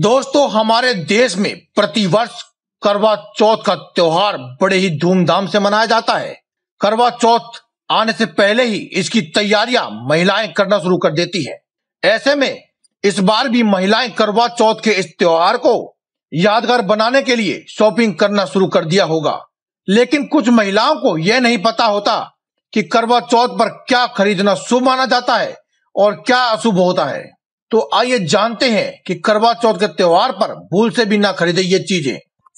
दोस्तों हमारे देश में प्रतिवर्ष करवा चौथ का त्योहार बड़े ही धूमधाम से मनाया जाता है करवा चौथ आने से पहले ही इसकी तैयारियां महिलाएं करना शुरू कर देती है ऐसे में इस बार भी महिलाएं करवा चौथ के इस त्योहार को यादगार बनाने के लिए शॉपिंग करना शुरू कर दिया होगा लेकिन कुछ महिलाओं को यह नहीं पता होता कि करवा चौथ पर क्या खरीदना शुभ माना जाता है और क्या अशुभ होता है तो आइए जानते हैं कि करवा चौथ के त्योहार पर भूल से भी ना खरीदे ये चीजें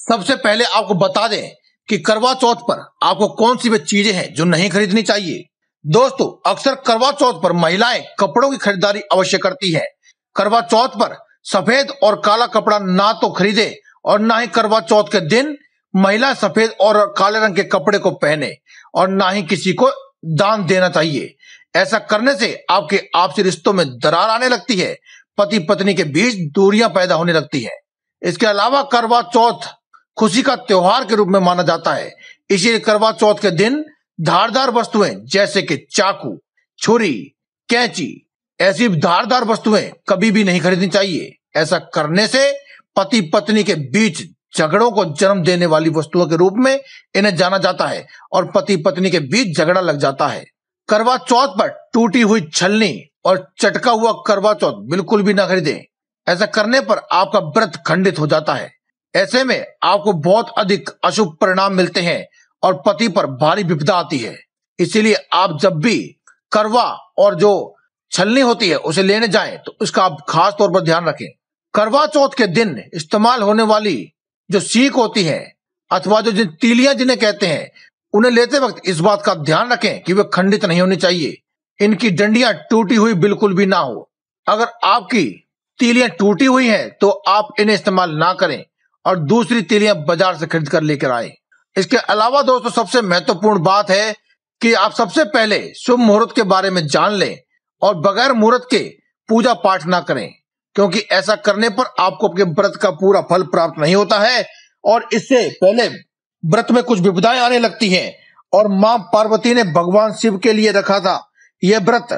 सबसे पहले आपको बता दें कि करवा चौथ पर आपको कौन सी वे चीजें हैं जो नहीं खरीदनी चाहिए दोस्तों अक्सर करवा चौथ पर महिलाएं कपड़ों की खरीदारी अवश्य करती है करवा चौथ पर सफेद और काला कपड़ा ना तो खरीदे और ना ही करवा चौथ के दिन महिला सफेद और काले रंग के कपड़े को पहने और ना ही किसी को दान देना चाहिए ऐसा करने से आपके आपसी रिश्तों में दरार आने लगती है पति पत्नी के बीच दूरियां पैदा होने लगती है इसके अलावा करवा चौथ खुशी का त्योहार के रूप में माना जाता है इसीलिए करवा चौथ के दिन धारदार वस्तुएं जैसे कि चाकू छुरी कैंची ऐसी धारदार वस्तुएं कभी भी नहीं खरीदनी चाहिए ऐसा करने से पति पत्नी के बीच झगड़ों को जन्म देने वाली वस्तुओं के रूप में इन्हें जाना जाता है और पति पत्नी के बीच झगड़ा लग जाता है करवा चौथ पर टूटी हुई छलनी और चटका हुआ करवा चौथ बिल्कुल भी ना खरीदें ऐसा करने पर आपका व्रत खंडित हो जाता है ऐसे में आपको बहुत अधिक अशुभ परिणाम मिलते हैं और पति पर भारी विपदा आती है इसीलिए आप जब भी करवा और जो छलनी होती है उसे लेने जाएं तो उसका आप खास तौर पर ध्यान रखें करवा चौथ के दिन इस्तेमाल होने वाली जो सीख होती है अथवा जो जिन तीलियां जिन्हें कहते हैं उन्हें लेते वक्त इस बात का ध्यान रखें कि वे खंडित नहीं होनी चाहिए इनकी डंडियां टूटी हुई बिल्कुल भी ना हो अगर आपकी तीलियां टूटी हुई हैं तो आप इन्हें इस्तेमाल ना करें और दूसरी तीलियां बाजार से खरीद कर लेकर आए इसके अलावा दोस्तों सबसे महत्वपूर्ण बात है कि आप सबसे पहले शुभ मुहूर्त के बारे में जान लें और बगैर मुहूर्त के पूजा पाठ ना करें क्योंकि ऐसा करने पर आपको अपने व्रत का पूरा फल प्राप्त नहीं होता है और इससे पहले व्रत में कुछ विपदाएं आने लगती हैं और माँ पार्वती ने भगवान शिव के लिए रखा था यह व्रत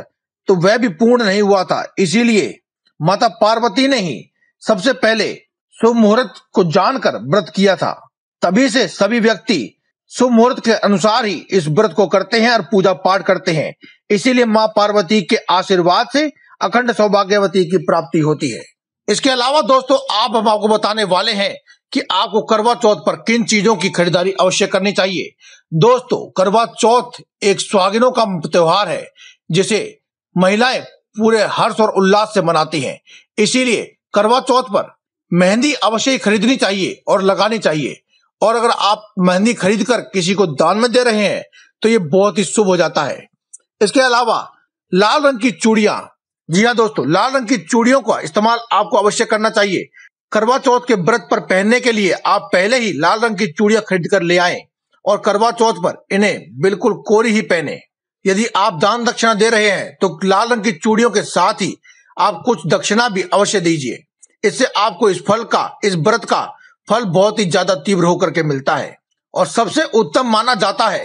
तो वह भी पूर्ण नहीं हुआ था इसीलिए माता पार्वती ने ही सबसे पहले शुभ मुहूर्त को जानकर व्रत किया था तभी से सभी व्यक्ति शुभ मुहूर्त के अनुसार ही इस व्रत को करते हैं और पूजा पाठ करते हैं इसीलिए माँ पार्वती के आशीर्वाद से अखंड सौभाग्यवती की प्राप्ति होती है इसके अलावा दोस्तों आप हम आपको बताने वाले हैं कि आपको करवा चौथ पर किन चीजों की खरीदारी अवश्य करनी चाहिए दोस्तों करवा चौथ एक स्वागिनों का त्योहार है जिसे महिलाएं पूरे हर्ष और उल्लास से मनाती हैं इसीलिए करवा चौथ पर मेहंदी अवश्य खरीदनी चाहिए और लगानी चाहिए और अगर आप मेहंदी खरीद कर किसी को दान में दे रहे हैं तो ये बहुत ही शुभ हो जाता है इसके अलावा लाल रंग की चूड़िया जी हाँ दोस्तों लाल रंग की चूड़ियों का इस्तेमाल आपको अवश्य करना चाहिए करवा चौथ के व्रत पर पहनने के लिए आप पहले ही लाल रंग की चूड़ियां खरीद कर ले आए और करवा चौथ पर इन्हें बिल्कुल कोरी ही पहने यदि आप दान दक्षिणा दे रहे हैं तो लाल रंग की चूड़ियों के साथ ही आप कुछ दक्षिणा भी अवश्य दीजिए इससे आपको इस फल का इस व्रत का फल बहुत ही ज्यादा तीव्र होकर के मिलता है और सबसे उत्तम माना जाता है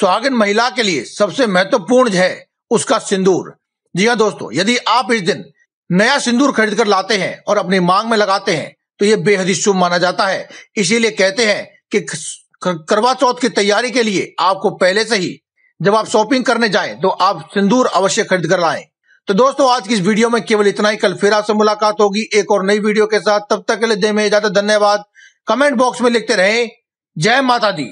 सुहागिन महिला के लिए सबसे महत्वपूर्ण है उसका सिंदूर जी हाँ दोस्तों यदि आप इस दिन नया सिंदूर खरीद कर लाते हैं और अपनी मांग में लगाते हैं तो ये बेहद शुभ माना जाता है इसीलिए कहते हैं कि करवा चौथ की तैयारी के लिए आपको पहले से ही जब आप शॉपिंग करने जाएं तो आप सिंदूर अवश्य खरीद कर लाएं तो दोस्तों आज की इस वीडियो में केवल इतना ही कल फिर आपसे मुलाकात होगी एक और नई वीडियो के साथ तब तक के लिए दे में इजाजत धन्यवाद कमेंट बॉक्स में लिखते रहे जय माता दी